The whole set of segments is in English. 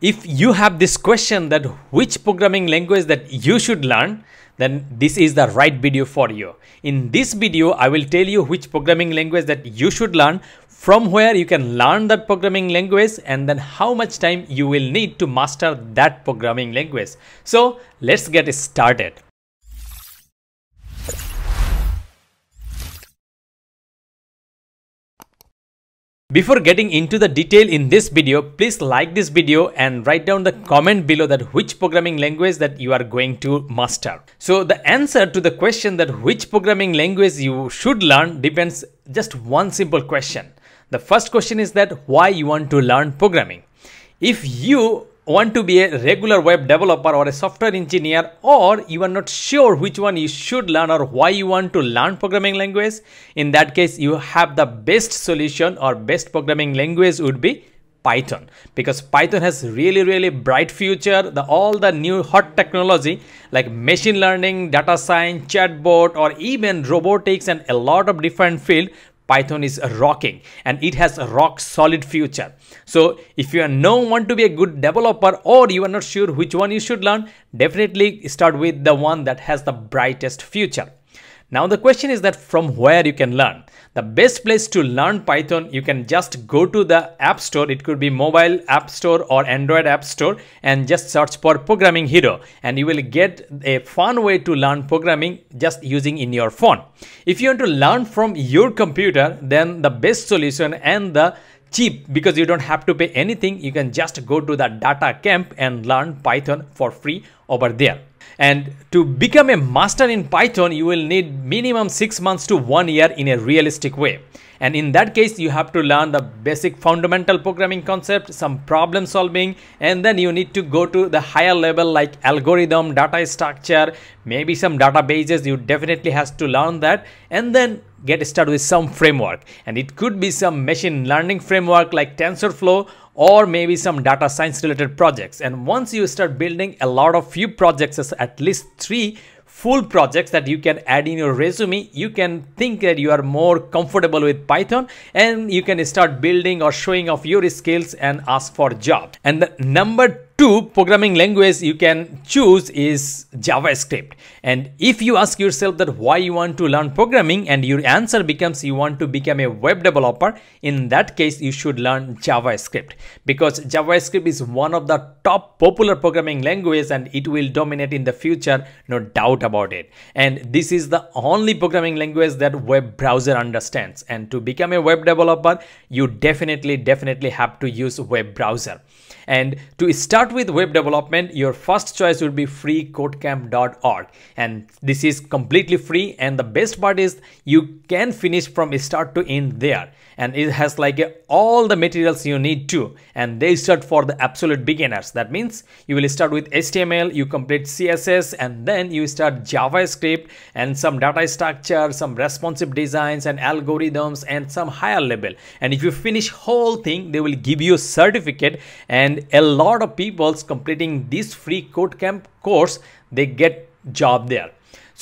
If you have this question that which programming language that you should learn, then this is the right video for you. In this video, I will tell you which programming language that you should learn, from where you can learn that programming language and then how much time you will need to master that programming language. So let's get started. Before getting into the detail in this video, please like this video and write down the comment below that which programming language that you are going to master. So the answer to the question that which programming language you should learn depends just one simple question. The first question is that why you want to learn programming. If you want to be a regular web developer or a software engineer or you are not sure which one you should learn or why you want to learn programming language in that case you have the best solution or best programming language would be python because python has really really bright future the all the new hot technology like machine learning data science chatbot or even robotics and a lot of different field Python is rocking and it has a rock solid future. So if you are no one to be a good developer or you are not sure which one you should learn, definitely start with the one that has the brightest future. Now the question is that from where you can learn. The best place to learn Python, you can just go to the App Store. It could be mobile App Store or Android App Store and just search for Programming Hero and you will get a fun way to learn programming just using in your phone. If you want to learn from your computer, then the best solution and the cheap because you don't have to pay anything. You can just go to the data camp and learn Python for free over there. And to become a master in Python, you will need minimum 6 months to 1 year in a realistic way. And in that case, you have to learn the basic fundamental programming concept, some problem solving, and then you need to go to the higher level like algorithm, data structure, maybe some databases, you definitely has to learn that. And then get started with some framework and it could be some machine learning framework like TensorFlow or maybe some data science related projects and once you start building a lot of few projects at least three full projects that you can add in your resume you can think that you are more comfortable with python and you can start building or showing off your skills and ask for job and the number two programming language you can choose is JavaScript. And if you ask yourself that why you want to learn programming and your answer becomes you want to become a web developer, in that case you should learn JavaScript because JavaScript is one of the top popular programming language and it will dominate in the future, no doubt about it. And this is the only programming language that web browser understands. And to become a web developer, you definitely, definitely have to use web browser. And to start start with web development, your first choice would be freecodecamp.org. And this is completely free. And the best part is you can finish from start to end there. And it has like a, all the materials you need to. And they start for the absolute beginners. That means you will start with HTML, you complete CSS, and then you start JavaScript and some data structure, some responsive designs and algorithms and some higher level. And if you finish whole thing, they will give you a certificate and a lot of people People completing this free code camp course they get job there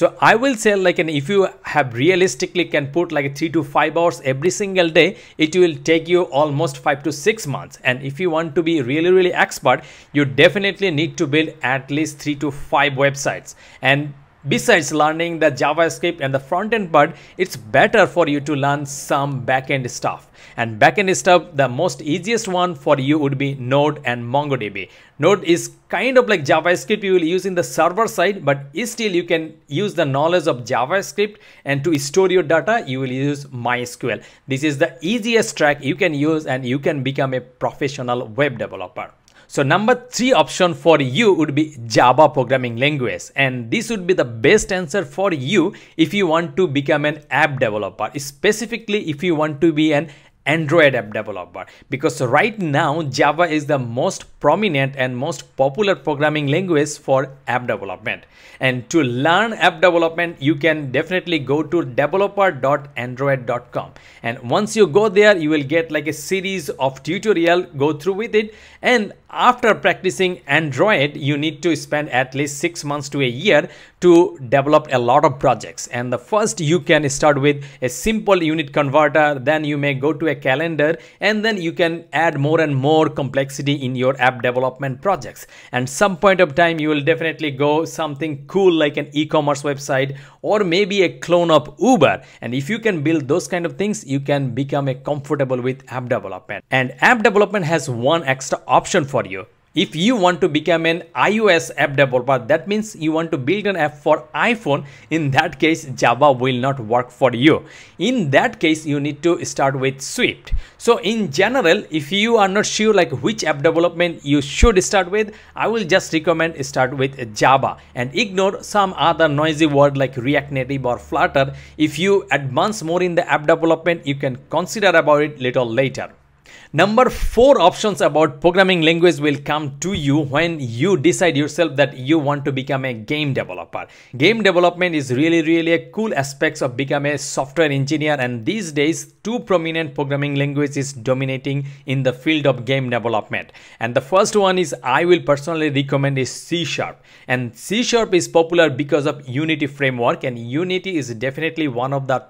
so i will say like and if you have realistically can put like three to five hours every single day it will take you almost five to six months and if you want to be really really expert you definitely need to build at least three to five websites and Besides learning the JavaScript and the front-end part, it's better for you to learn some back-end stuff. And back-end stuff, the most easiest one for you would be Node and MongoDB. Node is kind of like JavaScript you will use in the server side, but still you can use the knowledge of JavaScript and to store your data, you will use MySQL. This is the easiest track you can use and you can become a professional web developer. So number three option for you would be Java programming language. And this would be the best answer for you if you want to become an app developer, specifically if you want to be an Android app developer because right now Java is the most prominent and most popular programming language for app development. And to learn app development, you can definitely go to developer.android.com. And once you go there, you will get like a series of tutorial, go through with it. And after practicing Android, you need to spend at least six months to a year to develop a lot of projects. And the first you can start with a simple unit converter, then you may go to a a calendar and then you can add more and more complexity in your app development projects. And some point of time you will definitely go something cool like an e-commerce website or maybe a clone of Uber. And if you can build those kind of things, you can become a comfortable with app development. And app development has one extra option for you if you want to become an iOS app developer, that means you want to build an app for iPhone, in that case, Java will not work for you. In that case, you need to start with Swift. So in general, if you are not sure like which app development you should start with, I will just recommend start with Java and ignore some other noisy word like React Native or Flutter. If you advance more in the app development, you can consider about it little later. Number four options about programming language will come to you when you decide yourself that you want to become a game developer. Game development is really, really a cool aspect of becoming a software engineer and these days two prominent programming languages is dominating in the field of game development. And the first one is I will personally recommend is C Sharp. And C Sharp is popular because of Unity framework and Unity is definitely one of the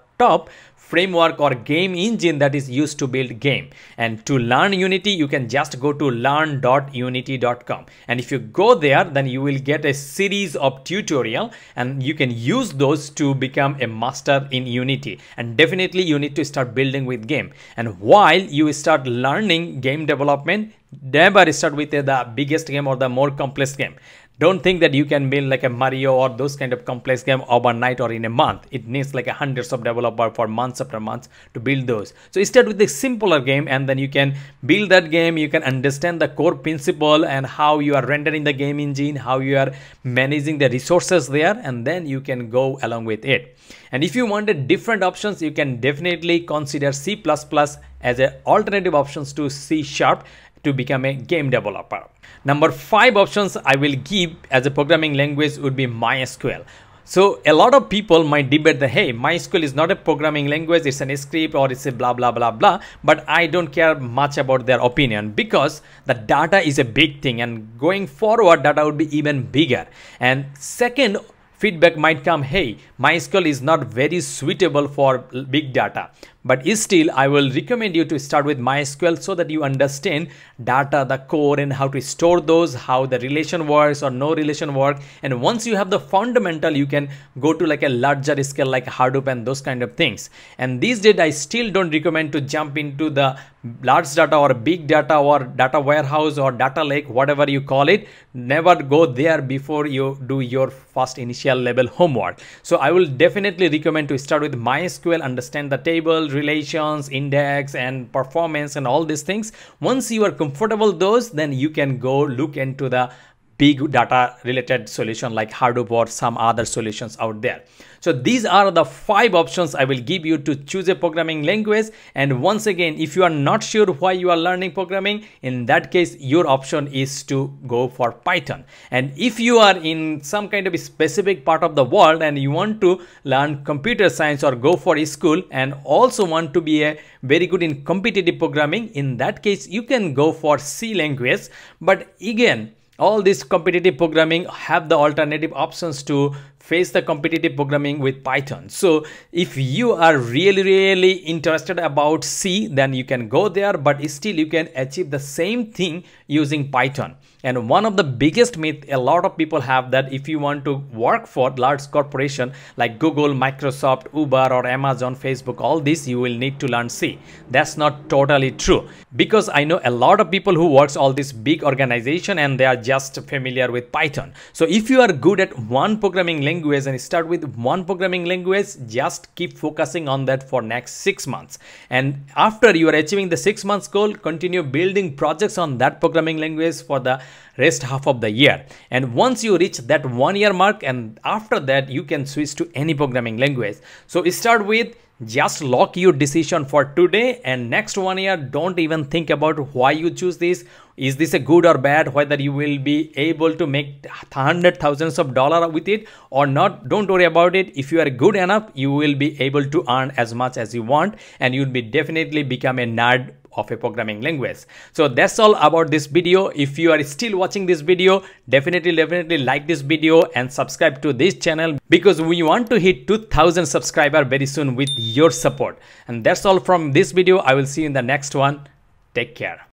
framework or game engine that is used to build game and to learn unity you can just go to learn.unity.com and if you go there then you will get a series of tutorial and you can use those to become a master in unity and definitely you need to start building with game and while you start learning game development never start with the biggest game or the more complex game don't think that you can build like a Mario or those kind of complex game overnight or in a month. It needs like a hundreds of developer for months after months to build those. So start with a simpler game and then you can build that game. You can understand the core principle and how you are rendering the game engine, how you are managing the resources there and then you can go along with it. And if you wanted different options, you can definitely consider C++ as an alternative options to C sharp to become a game developer. Number five options I will give as a programming language would be MySQL. So a lot of people might debate that, hey, MySQL is not a programming language, it's an script or it's a blah, blah, blah, blah. But I don't care much about their opinion because the data is a big thing and going forward, data would be even bigger. And second, feedback might come, hey, MySQL is not very suitable for big data. But still, I will recommend you to start with MySQL so that you understand data, the core and how to store those, how the relation works or no relation work. And once you have the fundamental, you can go to like a larger scale like Hadoop and those kind of things. And these days, I still don't recommend to jump into the large data or big data or data warehouse or data lake, whatever you call it. Never go there before you do your first initial level homework. So I will definitely recommend to start with MySQL, understand the table, relations index and performance and all these things once you are comfortable those then you can go look into the big data related solution like Hadoop or some other solutions out there. So these are the five options I will give you to choose a programming language. And once again, if you are not sure why you are learning programming, in that case, your option is to go for Python. And if you are in some kind of specific part of the world and you want to learn computer science or go for a school and also want to be a very good in competitive programming, in that case, you can go for C language. But again, all these competitive programming have the alternative options to face the competitive programming with Python. So if you are really, really interested about C, then you can go there, but still you can achieve the same thing using Python. And one of the biggest myth a lot of people have that if you want to work for large corporation like Google, Microsoft, Uber or Amazon, Facebook, all this, you will need to learn C. That's not totally true because I know a lot of people who works all this big organization and they are just familiar with Python. So if you are good at one programming language, language and start with one programming language just keep focusing on that for next six months and after you are achieving the six months goal continue building projects on that programming language for the rest half of the year and once you reach that one year mark and after that you can switch to any programming language so start with just lock your decision for today and next one year don't even think about why you choose this is this a good or bad whether you will be able to make hundred thousands of dollar with it or not don't worry about it if you are good enough you will be able to earn as much as you want and you'll be definitely become a nerd of a programming language. So that's all about this video. If you are still watching this video, definitely, definitely like this video and subscribe to this channel because we want to hit 2000 subscriber very soon with your support. And that's all from this video. I will see you in the next one. Take care.